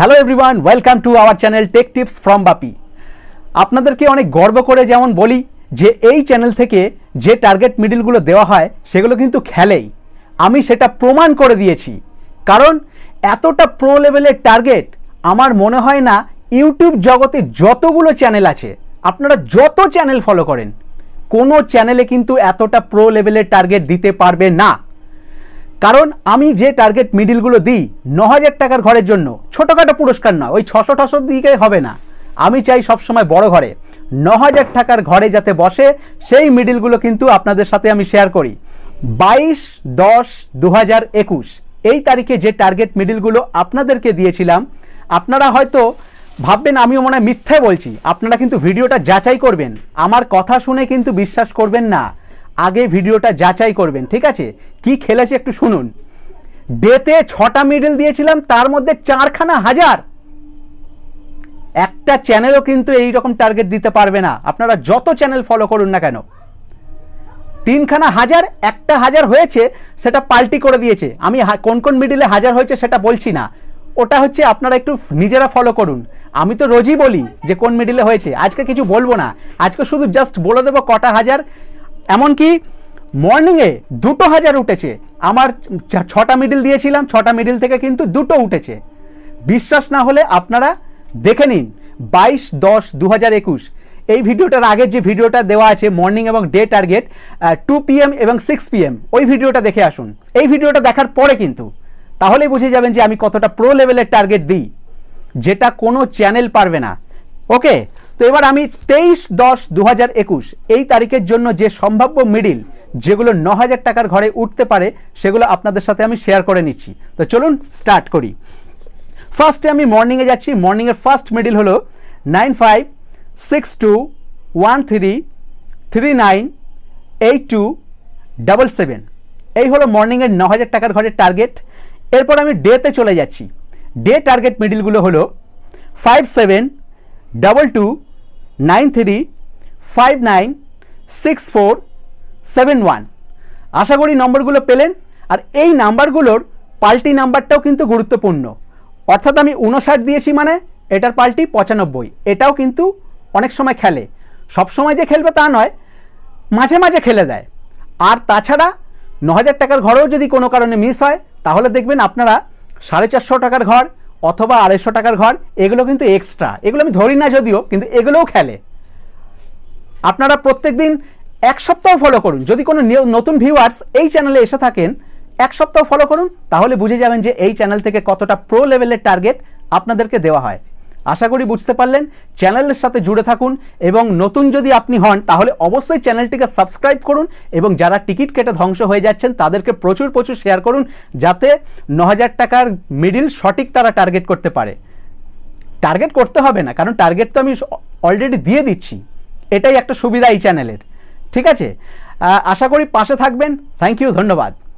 hello everyone welcome to our channel tech tips from Bapi আপনাদেরকে অনেক গর্ব করে যেমন বলি যে এই চ্যানেল থেকে যে টার্গেট মিডিলগুলো দেওয়া হয় সেগুলো কিন্তু খেলেই আমি সেটা প্রমাণ করে দিয়েছি কারণ এতটা প্রো লেভেলের টার্গেট আমার মনে হয় না ইউটিউব জগতে যতগুলো চ্যানেল আছে আপনারা যত চ্যানেল ফলো করেন কোনো চ্যানেলে কিন্তু এতটা প্রো লেভেলের টার্গেট দিতে পারবে না কারণ আমি যে টার্গেট মিডিলগুলো দিই ন হাজার টাকার ঘরের জন্য ছোটোখাটো পুরস্কার না ওই ছশো ঠশো দিকে হবে না আমি চাই সবসময় বড় ঘরে ন হাজার টাকার ঘরে যাতে বসে সেই মিডিলগুলো কিন্তু আপনাদের সাথে আমি শেয়ার করি বাইশ দশ দু হাজার একুশ এই তারিখে যে টার্গেট মিডিলগুলো আপনাদেরকে দিয়েছিলাম আপনারা হয়তো ভাববেন আমিও মনে হয় মিথ্যে বলছি আপনারা কিন্তু ভিডিওটা যাচাই করবেন আমার কথা শুনে কিন্তু বিশ্বাস করবেন না আগে ভিডিওটা যাচাই করবেন ঠিক আছে কি খেলেছে একটু শুনুন ডেতে ছটা মিডল দিয়েছিলাম তার মধ্যে চারখানা হাজার একটা চ্যানেলও কিন্তু এই রকম টার্গেট দিতে পারবে না আপনারা যত চ্যানেল ফলো করুন না কেন তিনখানা হাজার একটা হাজার হয়েছে সেটা পাল্টি করে দিয়েছে আমি কোন কোন মিডিলে হাজার হয়েছে সেটা বলছি না ওটা হচ্ছে আপনারা একটু নিজেরা ফলো করুন আমি তো রোজই বলি যে কোন মিডিলে হয়েছে আজকে কিছু বলবো না আজকে শুধু জাস্ট বলে দেবো কটা হাজার এমনকি মর্নিংয়ে দুটো হাজার উঠেছে আমার ছটা মিডিল দিয়েছিলাম ছটা মিডিল থেকে কিন্তু দুটো উঠেছে বিশ্বাস না হলে আপনারা দেখে নিন বাইশ দশ দু হাজার একুশ এই ভিডিওটার আগে যে ভিডিওটা দেওয়া আছে মর্নিং এবং ডে টার্গেট টু পিএম এবং সিক্স পিএম ওই ভিডিওটা দেখে আসুন এই ভিডিওটা দেখার পরে কিন্তু তাহলেই বুঝে যাবেন যে আমি কতটা প্রো লেভেলের টার্গেট দিই যেটা কোনো চ্যানেল পারবে না ওকে তো এবার আমি তেইশ দশ দু এই তারিখের জন্য যে সম্ভাব্য মিডিল যেগুলো ন হাজার টাকার ঘরে উঠতে পারে সেগুলো আপনাদের সাথে আমি শেয়ার করে নিচ্ছি তো চলুন স্টার্ট করি ফার্স্টে আমি মর্নিংয়ে যাচ্ছি মর্নিংয়ের ফার্স্ট মিডিল হলো nine five six two one three three nine eight two double seven এই হলো মর্নিংয়ের ন হাজার টাকার ঘরের টার্গেট এরপর আমি ডেতে চলে যাচ্ছি ডে টার্গেট মিডিলগুলো হলো five seven double two nine three five nine six four seven one আশা করি নম্বরগুলো পেলেন আর এই নাম্বারগুলোর পাল্টি নাম্বারটাও কিন্তু গুরুত্বপূর্ণ অর্থাৎ আমি উনষাট দিয়েছি মানে এটার পাল্টি পঁচানব্বই এটাও কিন্তু অনেক সময় খেলে সব সময় যে খেলবে তা নয় মাঝে মাঝে খেলে দেয় আর তাছাড়া ন হাজার টাকার ঘরেও যদি কোনো কারণে মিস হয় তাহলে দেখবেন আপনারা সাড়ে চারশো টাকার ঘর অথবা আড়াইশো টাকার ঘর এগুলো কিন্তু এক্সট্রা এগুলো আমি ধরি না যদিও কিন্তু এগুলোও খেলে আপনারা প্রত্যেক দিন এক সপ্তাহ ফলো করুন যদি কোনো নতুন ভিউয়ার্স এই চ্যানেলে এসে থাকেন এক সপ্তাহ ফলো করুন তাহলে বুঝে যাবেন যে এই চ্যানেল থেকে কতটা প্রো লেভেলের টার্গেট আপনাদেরকে দেওয়া হয় আশা করি বুঝতে পারলেন চ্যানেলের সাথে জুড়ে থাকুন এবং নতুন যদি আপনি হন তাহলে অবশ্যই চ্যানেলটিকে সাবস্ক্রাইব করুন এবং যারা টিকিট কেটে ধ্বংস হয়ে যাচ্ছেন তাদেরকে প্রচুর প্রচুর শেয়ার করুন যাতে ন টাকার মিডিল সঠিক তারা টার্গেট করতে পারে টার্গেট করতে হবে না কারণ টার্গেট তো আমি অলরেডি দিয়ে দিচ্ছি এটাই একটা সুবিধা এই চ্যানেলের ঠিক আছে আশা করি পাশে থাকবেন থ্যাংক ইউ ধন্যবাদ